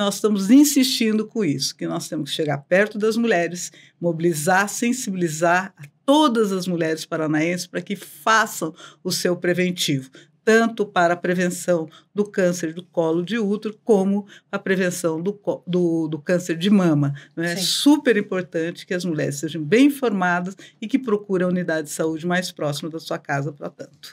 nós estamos insistindo com isso, que nós temos que chegar perto das mulheres, mobilizar, sensibilizar a todas as mulheres paranaenses para que façam o seu preventivo, tanto para a prevenção do câncer do colo de útero, como a prevenção do, do, do câncer de mama. É super importante que as mulheres sejam bem informadas e que procurem a unidade de saúde mais próxima da sua casa para tanto.